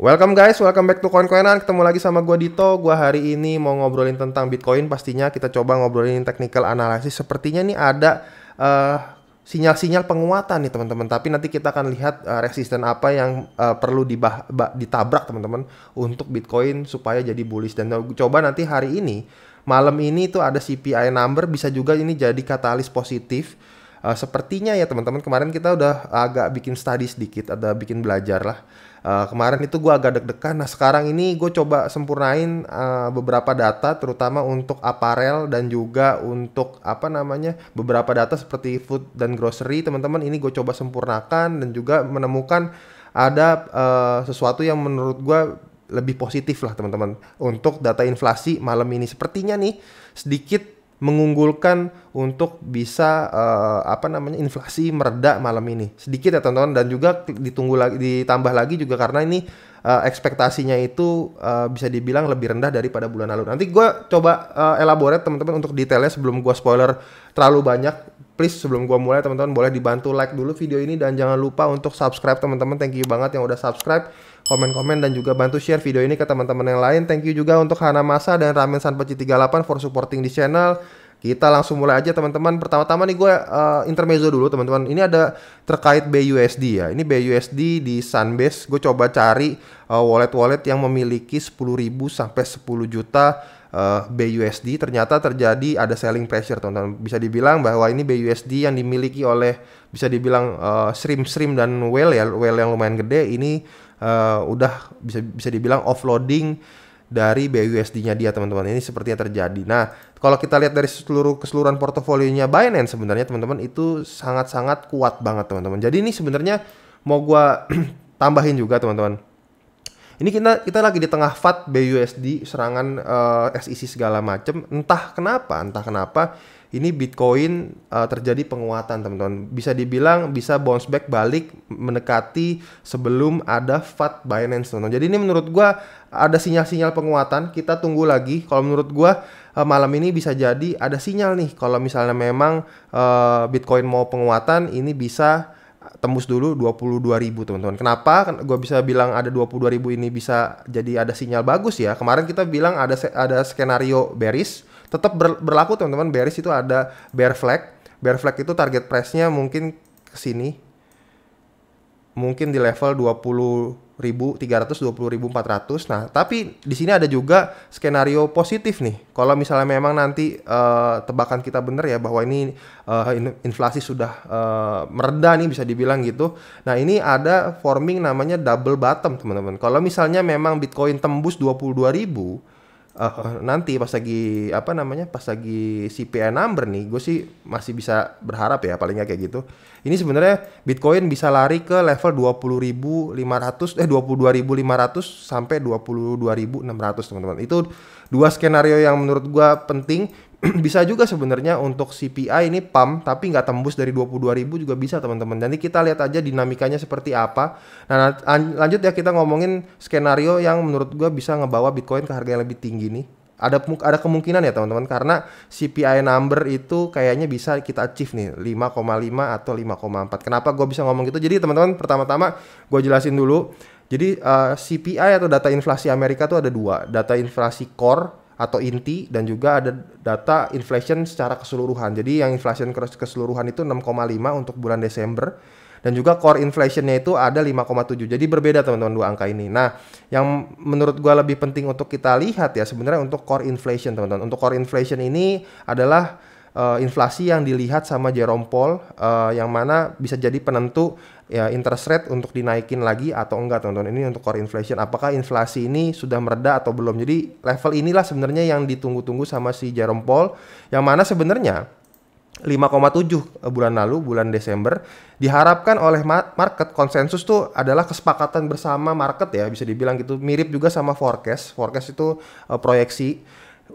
Welcome guys, welcome back to Coin Coinan. Ketemu lagi sama gue Dito. Gue hari ini mau ngobrolin tentang Bitcoin. Pastinya kita coba ngobrolin technical analysis. Sepertinya nih ada uh, sinyal-sinyal penguatan nih teman-teman. Tapi nanti kita akan lihat uh, resisten apa yang uh, perlu dibah ditabrak teman-teman untuk Bitcoin supaya jadi bullish. Dan coba nanti hari ini malam ini itu ada CPI number bisa juga ini jadi katalis positif. Uh, sepertinya ya teman-teman kemarin kita udah agak bikin study sedikit, ada bikin belajar lah Eh, kemarin itu gue agak deg-degan. Nah sekarang ini gue coba sempurnain uh, beberapa data, terutama untuk aparel dan juga untuk apa namanya beberapa data seperti food dan grocery. Teman-teman ini gue coba sempurnakan dan juga menemukan ada uh, sesuatu yang menurut gue lebih positif lah teman-teman untuk data inflasi malam ini. Sepertinya nih sedikit mengunggulkan untuk bisa uh, apa namanya inflasi mereda malam ini sedikit ya teman-teman dan juga ditunggu lagi ditambah lagi juga karena ini uh, ekspektasinya itu uh, bisa dibilang lebih rendah daripada bulan lalu nanti gue coba uh, elaborate teman-teman untuk detailnya sebelum gue spoiler terlalu banyak please sebelum gue mulai teman-teman boleh dibantu like dulu video ini dan jangan lupa untuk subscribe teman-teman thank you banget yang udah subscribe komen-komen dan juga bantu share video ini ke teman-teman yang lain. Thank you juga untuk Hana Masa dan Ramen Sanpeci 38 for supporting di channel. Kita langsung mulai aja teman-teman. Pertama-tama nih gue uh, intermezzo dulu teman-teman. Ini ada terkait BUSD ya. Ini BUSD di Sunbase. Gue coba cari wallet eh, wallet-wallet yang memiliki 10.000 sampai 10 juta uh, eh, BUSD. Ternyata terjadi ada selling pressure teman-teman. Bisa dibilang bahwa ini BUSD yang dimiliki oleh bisa dibilang uh, stream-stream dan whale ya. Whale yang lumayan gede ini uh, udah bisa bisa dibilang offloading dari BUSD-nya dia teman-teman ini sepertinya terjadi. Nah, kalau kita lihat dari seluruh keseluruhan portofolionya Binance sebenarnya teman-teman itu sangat-sangat kuat banget teman-teman. Jadi ini sebenarnya mau gua tambahin juga teman-teman. Ini kita kita lagi di tengah FAT BUSD serangan uh, eh, SEC segala macem. Entah kenapa, entah kenapa ini Bitcoin uh, terjadi penguatan teman-teman. Bisa dibilang bisa bounce back balik mendekati sebelum ada FAT Binance teman-teman. Jadi ini menurut gua ada sinyal-sinyal penguatan. Kita tunggu lagi. Kalau menurut gua uh, malam ini bisa jadi ada sinyal nih kalau misalnya memang uh, Bitcoin mau penguatan ini bisa tembus dulu 22 ribu teman-teman. Kenapa kan gue bisa bilang ada 22 ribu ini bisa jadi ada sinyal bagus ya? Kemarin kita bilang ada ada skenario bearish, tetap ber, berlaku teman-teman. Bearish itu ada bear flag. Bear flag itu target price-nya mungkin ke sini mungkin di level 20 ribu 300 20 ribu 400 nah tapi di sini ada juga skenario positif nih kalau misalnya memang nanti uh, tebakan kita benar ya bahwa ini uh, inflasi sudah uh, mereda nih bisa dibilang gitu nah ini ada forming namanya double bottom teman-teman kalau misalnya memang Bitcoin tembus 22 ribu uh, nanti pas lagi apa namanya pas lagi CPI number nih gue sih masih bisa berharap ya palingnya kayak gitu ini sebenarnya Bitcoin bisa lari ke level 20.500 eh 22.500 sampai 22.600 teman-teman itu dua skenario yang menurut gue penting bisa juga sebenarnya untuk CPI ini pump tapi nggak tembus dari 22.000 juga bisa teman-teman. Nanti kita lihat aja dinamikanya seperti apa. Nah lanjut ya kita ngomongin skenario yang menurut gua bisa ngebawa Bitcoin ke harga yang lebih tinggi nih. Ada ada kemungkinan ya teman-teman karena CPI number itu kayaknya bisa kita achieve nih 5,5 atau 5,4. Kenapa gua bisa ngomong gitu? Jadi teman-teman pertama-tama gua jelasin dulu. Jadi uh, eh, CPI atau data inflasi Amerika itu ada dua, data inflasi core atau inti dan juga ada data inflation secara keseluruhan. Jadi yang inflation keseluruhan itu 6,5 untuk bulan Desember dan juga core inflationnya itu ada 5,7. Jadi berbeda teman-teman dua angka ini. Nah, yang menurut gua lebih penting untuk kita lihat ya sebenarnya untuk core inflation teman-teman. Untuk core inflation ini adalah uh, inflasi yang dilihat sama Jerome Paul uh, eh, yang mana bisa jadi penentu ya interest rate untuk dinaikin lagi atau enggak teman-teman ini untuk core inflation apakah inflasi ini sudah mereda atau belum jadi level inilah sebenarnya yang ditunggu-tunggu sama si Jerome Paul yang mana sebenarnya 5,7 eh, bulan lalu bulan Desember diharapkan oleh market konsensus tuh adalah kesepakatan bersama market ya bisa dibilang gitu mirip juga sama forecast forecast itu uh, proyeksi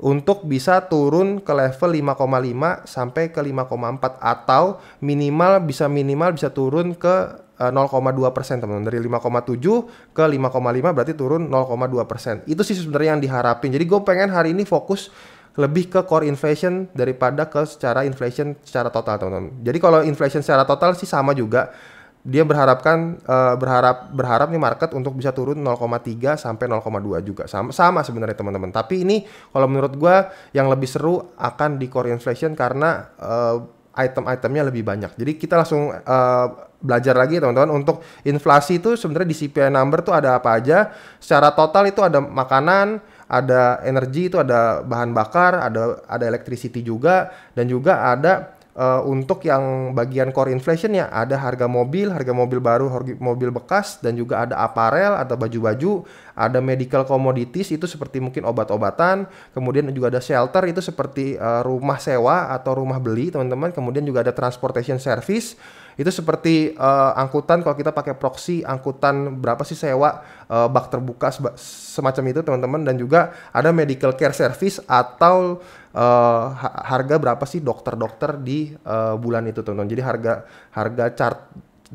untuk bisa turun ke level 5,5 sampai ke 5,4 atau minimal bisa minimal bisa turun ke 0,2 eh, persen teman dari 5,7 ke 5,5 berarti turun 0,2 persen itu sih sebenarnya yang diharapin jadi gue pengen hari ini fokus lebih ke core inflation daripada ke secara inflation secara total teman-teman jadi kalau inflation secara total sih sama juga dia berharapkan uh, berharap berharap nih market untuk bisa turun 0,3 sampai 0,2 juga sama sama sebenarnya teman-teman tapi ini kalau menurut gue yang lebih seru akan di core inflation karena uh, item-itemnya lebih banyak jadi kita langsung uh, belajar lagi ya, teman-teman untuk inflasi itu sebenarnya di CPI number tuh ada apa aja secara total itu ada makanan ada energi itu ada bahan bakar ada ada electricity juga dan juga ada uh, untuk yang bagian core inflation ya ada harga mobil, harga mobil baru, harga mobil bekas dan juga ada aparel atau baju-baju, ada medical commodities itu seperti mungkin obat-obatan, kemudian juga ada shelter itu seperti uh, rumah sewa atau rumah beli teman-teman, kemudian juga ada transportation service itu seperti uh, angkutan kalau kita pakai proxy angkutan berapa sih sewa uh, bak terbuka semacam itu teman-teman dan juga ada medical care service atau uh, harga berapa sih dokter-dokter di uh, bulan itu teman-teman. Jadi harga harga chart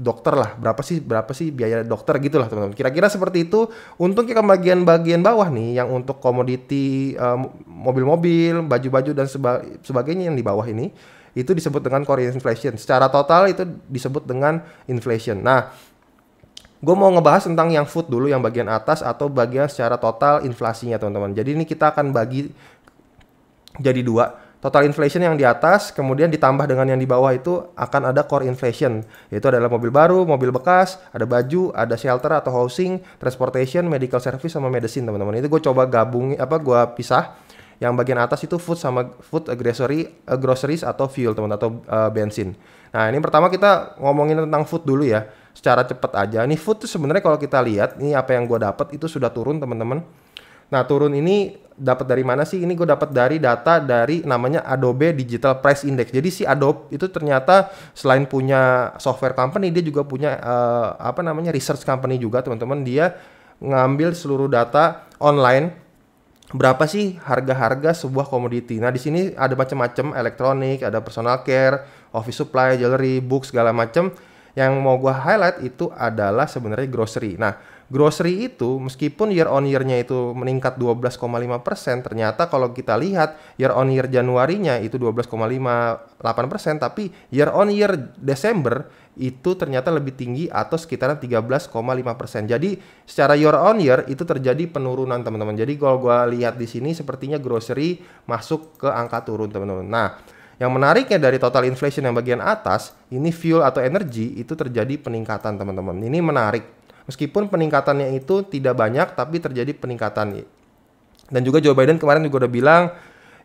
dokter lah berapa sih berapa sih biaya dokter gitulah teman-teman kira-kira seperti itu untuk kita bagian-bagian bawah nih yang untuk komoditi mobil-mobil baju-baju dan seba sebagainya yang di bawah ini itu disebut dengan core inflation. Secara total itu disebut dengan inflation. Nah, gue mau ngebahas tentang yang food dulu yang bagian atas atau bagian secara total inflasinya teman-teman jadi ini kita akan bagi jadi dua total inflation yang di atas kemudian ditambah dengan yang di bawah itu akan ada core inflation yaitu adalah mobil baru mobil bekas ada baju ada shelter atau housing transportation medical service sama medicine teman-teman itu gue coba gabung apa gue pisah yang bagian atas itu food sama food grocery uh, groceries atau fuel teman atau uh, bensin. Nah, ini pertama kita ngomongin tentang food dulu ya. Secara cepat aja. Ini food tuh sebenarnya kalau kita lihat ini apa yang gue dapat itu sudah turun teman-teman. Nah, turun ini dapat dari mana sih? Ini gue dapat dari data dari namanya Adobe Digital Price Index. Jadi si Adobe itu ternyata selain punya software company, dia juga punya uh, apa namanya research company juga, teman-teman. Dia ngambil seluruh data online berapa sih harga-harga sebuah komoditi. Nah, di sini ada macam-macam elektronik, ada personal care, office supply, jewelry, books segala macam. Yang mau gue highlight itu adalah sebenarnya grocery. Nah, grocery itu meskipun year on year-nya itu meningkat 12,5%, ternyata kalau kita lihat year on year Januari nya itu 12,58%, tapi year on year Desember itu ternyata lebih tinggi atau sekitaran 13,5%. Jadi secara year on year itu terjadi penurunan teman-teman. Jadi kalau gue lihat di sini sepertinya grocery masuk ke angka turun teman-teman. Nah, yang menariknya dari total inflation yang bagian atas, ini fuel atau energi itu terjadi peningkatan teman-teman. Ini menarik Meskipun peningkatannya itu tidak banyak, tapi terjadi peningkatan. Dan juga Joe Biden kemarin juga udah bilang,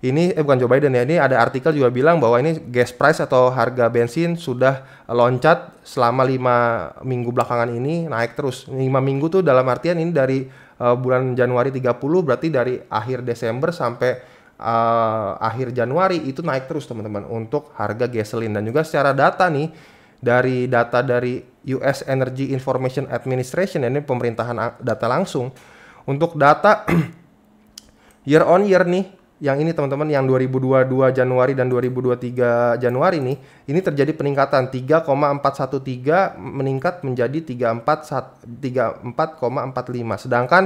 ini eh bukan Joe Biden ya, ini ada artikel juga bilang bahwa ini gas price atau harga bensin sudah loncat selama lima minggu belakangan ini naik terus. Lima minggu tuh dalam artian ini dari uh, bulan Januari 30 berarti dari akhir Desember sampai uh, akhir Januari itu naik terus teman-teman untuk harga gasoline dan juga secara data nih dari data dari US Energy Information Administration ini pemerintahan data langsung untuk data year on year nih yang ini teman-teman yang 2022 Januari dan 2023 Januari nih ini terjadi peningkatan 3,413 meningkat menjadi 3,445. sedangkan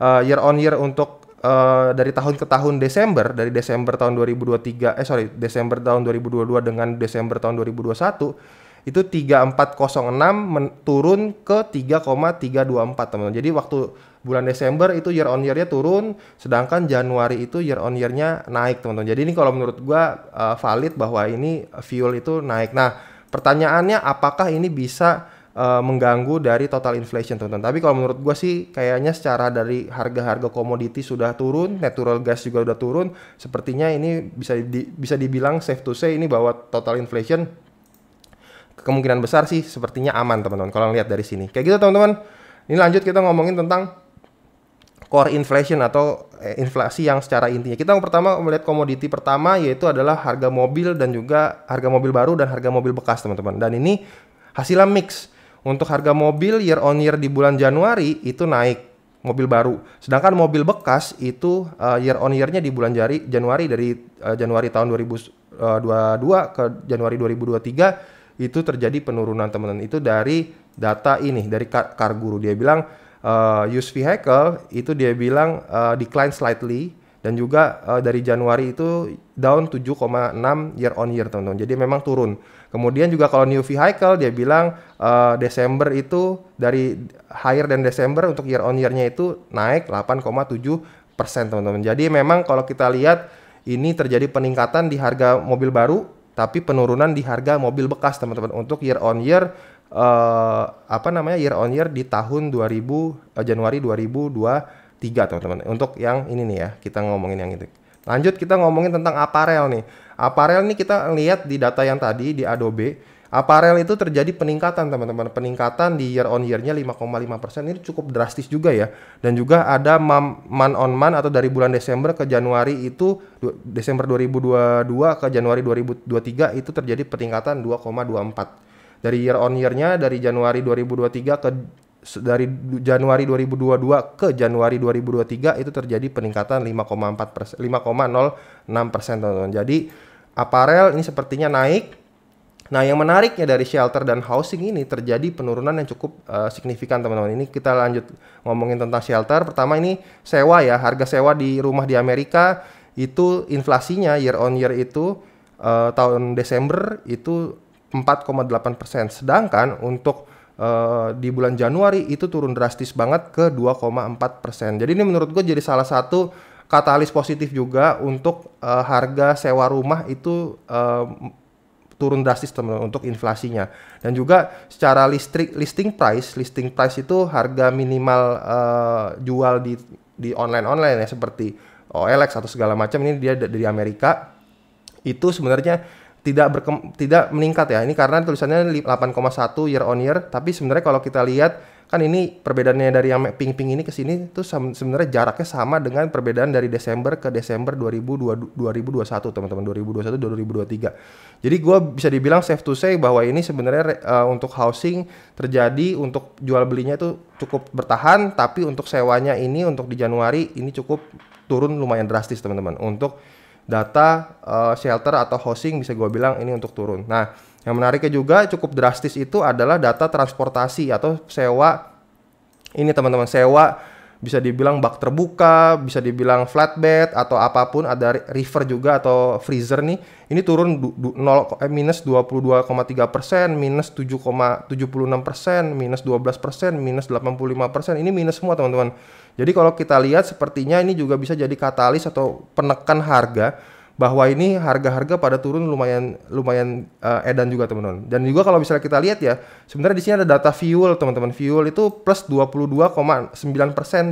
uh, year on year untuk uh, dari tahun ke tahun Desember dari Desember tahun 2023 eh sorry Desember tahun 2022 dengan Desember tahun 2021 itu 3406 men- turun ke 3,324 teman. teman Jadi waktu bulan Desember itu year on year-nya turun, sedangkan Januari itu year on year-nya naik teman-teman. Jadi ini kalau menurut gua uh, valid bahwa ini fuel itu naik. Nah, pertanyaannya apakah ini bisa uh, mengganggu dari total inflation teman-teman. Tapi kalau menurut gua sih kayaknya secara dari harga-harga komoditi sudah turun, natural gas juga sudah turun, sepertinya ini bisa di, bisa dibilang safe to say ini bahwa total inflation kemungkinan besar sih sepertinya aman teman-teman kalau lihat dari sini. Kayak gitu teman-teman. Ini lanjut kita ngomongin tentang core inflation atau eh, inflasi yang secara intinya. Kita yang pertama melihat komoditi pertama yaitu adalah harga mobil dan juga harga mobil baru dan harga mobil bekas teman-teman. Dan ini hasilnya mix. Untuk harga mobil year on year di bulan Januari itu naik mobil baru. Sedangkan mobil bekas itu uh, year on year-nya di bulan Januari dari uh, Januari tahun 2022 ke Januari 2023 itu terjadi penurunan teman-teman itu dari data ini dari Karguru dia bilang uh, use vehicle itu dia bilang uh, decline slightly dan juga uh, dari Januari itu down 7,6 year on year teman-teman. Jadi memang turun. Kemudian juga kalau new vehicle dia bilang uh, Desember itu dari higher dan Desember untuk year on year-nya itu naik 8,7 persen teman-teman. Jadi memang kalau kita lihat ini terjadi peningkatan di harga mobil baru tapi penurunan di harga mobil bekas teman-teman untuk year on year uh, apa namanya year on year di tahun 2000 uh, eh, Januari 2023 teman-teman untuk yang ini nih ya kita ngomongin yang itu lanjut kita ngomongin tentang aparel nih aparel nih kita lihat di data yang tadi di Adobe Aparel itu terjadi peningkatan teman-teman, peningkatan di year on year-nya 5,5%. Ini cukup drastis juga ya. Dan juga ada man on man atau dari bulan Desember ke Januari itu Desember 2022 ke Januari 2023 itu terjadi peningkatan 2,24. Dari year on year-nya dari Januari 2023 ke dari Januari 2022 ke Januari 2023 itu terjadi peningkatan 5,4 5,06 persen teman-teman. Jadi aparel ini sepertinya naik Nah, yang menariknya dari shelter dan housing ini terjadi penurunan yang cukup uh, signifikan, teman-teman. Ini kita lanjut ngomongin tentang shelter. Pertama ini sewa ya, harga sewa di rumah di Amerika itu inflasinya year on year itu uh, tahun Desember itu 4,8%. Sedangkan untuk uh, di bulan Januari itu turun drastis banget ke 2,4%. Jadi ini menurut gue jadi salah satu katalis positif juga untuk uh, harga sewa rumah itu uh, turun drastis teman-teman untuk inflasinya. Dan juga secara listrik listing price, listing price itu harga minimal uh, jual di di online-online ya seperti OLX atau segala macam ini dia dari Amerika itu sebenarnya tidak berkem, tidak meningkat ya. Ini karena tulisannya 8,1 year on year, tapi sebenarnya kalau kita lihat kan ini perbedaannya dari yang ping ping ini ke sini tuh sebenarnya jaraknya sama dengan perbedaan dari Desember ke Desember 2021 teman-teman 2021 2023 jadi gue bisa dibilang safe to say bahwa ini sebenarnya uh, untuk housing terjadi untuk jual belinya itu cukup bertahan tapi untuk sewanya ini untuk di Januari ini cukup turun lumayan drastis teman-teman untuk data uh, shelter atau housing bisa gue bilang ini untuk turun nah yang menariknya juga cukup drastis itu adalah data transportasi atau sewa ini teman-teman sewa bisa dibilang bak terbuka, bisa dibilang flatbed atau apapun ada river juga atau freezer nih. Ini turun 0 eh, minus 22,3 persen, minus 7,76 persen, minus 12 persen, minus 85 persen. Ini minus semua teman-teman. Jadi kalau kita lihat sepertinya ini juga bisa jadi katalis atau penekan harga bahwa ini harga-harga pada turun lumayan lumayan uh, edan juga teman-teman. Dan juga kalau misalnya kita lihat ya, sebenarnya di sini ada data fuel teman-teman. Fuel itu plus 22,9%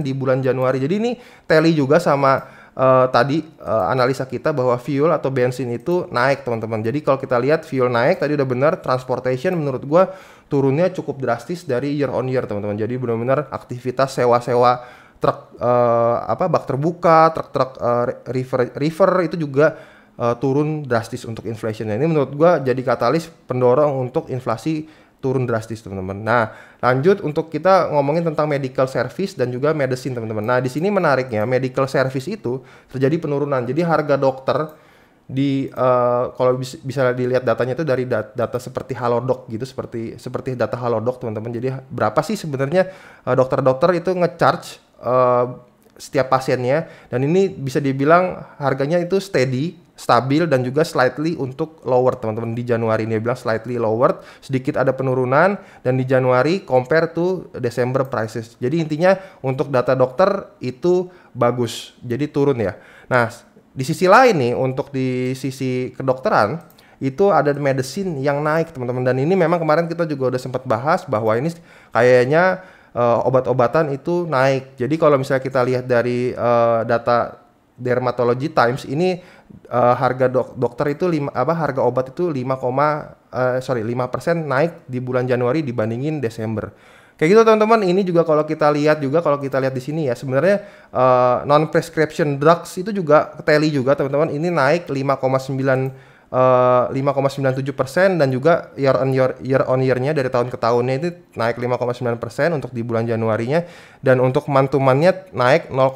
di bulan Januari. Jadi ini teli juga sama uh, tadi uh, analisa kita bahwa fuel atau bensin itu naik teman-teman. Jadi kalau kita lihat fuel naik tadi udah benar, transportation menurut gua turunnya cukup drastis dari year on year teman-teman. Jadi benar-benar aktivitas sewa-sewa truk uh, apa bak terbuka, truk-truk uh, river river itu juga uh, turun drastis untuk inflation. Ini menurut gua jadi katalis pendorong untuk inflasi turun drastis teman-teman. Nah, lanjut untuk kita ngomongin tentang medical service dan juga medicine teman-teman. Nah, di sini menariknya medical service itu terjadi penurunan. Jadi harga dokter di uh, kalau bisa dilihat datanya itu dari dat data seperti Halodoc gitu seperti seperti data Halodoc teman-teman. Jadi berapa sih sebenarnya dokter-dokter uh, dokter -dokter itu ngecharge Eh, setiap pasiennya dan ini bisa dibilang harganya itu steady stabil dan juga slightly untuk lower teman-teman di Januari ini bilang slightly lower sedikit ada penurunan dan di Januari compare to Desember prices jadi intinya untuk data dokter itu bagus jadi turun ya nah di sisi lain nih untuk di sisi kedokteran itu ada medicine yang naik teman-teman dan ini memang kemarin kita juga udah sempat bahas bahwa ini kayaknya uh, obat-obatan itu naik. Jadi kalau misalnya kita lihat dari uh, data Dermatology Times ini uh, harga dok dokter itu lima, apa harga obat itu 5, uh, sorry 5% naik di bulan Januari dibandingin Desember. Kayak gitu teman-teman, ini juga kalau kita lihat juga kalau kita lihat di sini ya sebenarnya uh, non prescription drugs itu juga teli juga teman-teman ini naik sembilan Eh, uh, 5,97 persen dan juga year on year year on yearnya dari tahun ke tahunnya itu naik 5,9 persen untuk di bulan januari nya dan untuk mantumannya naik 0,08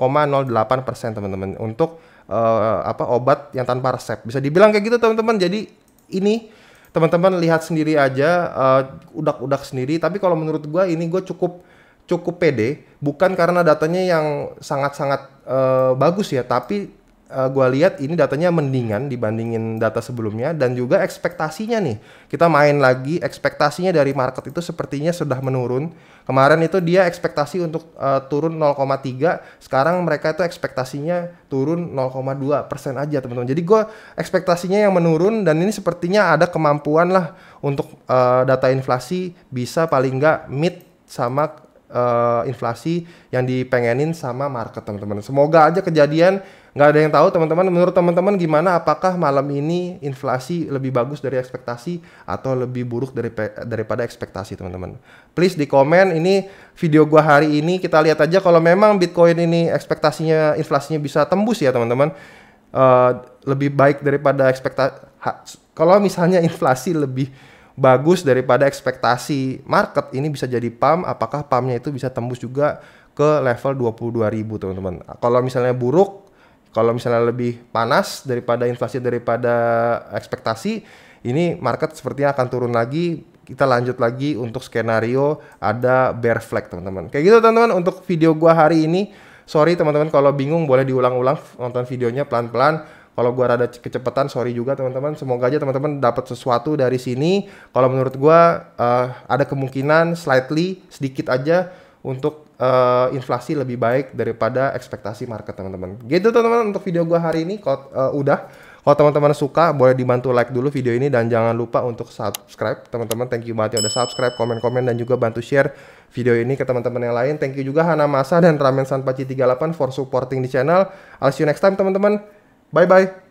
persen teman-teman untuk uh, apa obat yang tanpa resep bisa dibilang kayak gitu teman-teman jadi ini teman-teman lihat sendiri aja uh, udak-udak sendiri tapi kalau menurut gue ini gue cukup cukup pede bukan karena datanya yang sangat-sangat uh, bagus ya tapi uh, eh, gue lihat ini datanya mendingan dibandingin data sebelumnya dan juga ekspektasinya nih kita main lagi ekspektasinya dari market itu sepertinya sudah menurun kemarin itu dia ekspektasi untuk uh, turun 0,3 sekarang mereka itu ekspektasinya turun 0,2 persen aja teman-teman jadi gue ekspektasinya yang menurun dan ini sepertinya ada kemampuan lah untuk uh, data inflasi bisa paling nggak mid sama Uh, inflasi yang dipengenin sama market teman-teman. Semoga aja kejadian nggak ada yang tahu teman-teman menurut teman-teman gimana apakah malam ini inflasi lebih bagus dari ekspektasi atau lebih buruk dari daripada ekspektasi teman-teman please di komen ini video gua hari ini kita lihat aja kalau memang bitcoin ini ekspektasinya inflasinya bisa tembus ya teman-teman uh, lebih baik daripada ekspektasi kalau misalnya inflasi lebih bagus daripada ekspektasi market ini bisa jadi pam apakah pamnya itu bisa tembus juga ke level 22.000 teman-teman kalau misalnya buruk kalau misalnya lebih panas daripada inflasi daripada ekspektasi, ini market sepertinya akan turun lagi. Kita lanjut lagi untuk skenario ada bear flag teman-teman. Kayak gitu teman-teman untuk video gua hari ini. Sorry teman-teman kalau bingung boleh diulang-ulang nonton videonya pelan-pelan. Kalau gua rada kecepatan sorry juga teman-teman. Semoga aja teman-teman dapat sesuatu dari sini. Kalau menurut gua uh, ada kemungkinan slightly sedikit aja untuk uh, inflasi lebih baik daripada ekspektasi market teman-teman. Gitu teman-teman untuk video gua hari ini kok uh, eh, udah. Kalau teman-teman suka boleh dibantu like dulu video ini dan jangan lupa untuk subscribe teman-teman. Thank you banget yang udah subscribe, komen-komen dan juga bantu share video ini ke teman-teman yang lain. Thank you juga Hana Masa dan Ramen Sanpachi 38 for supporting di channel. I'll see you next time teman-teman. Bye bye.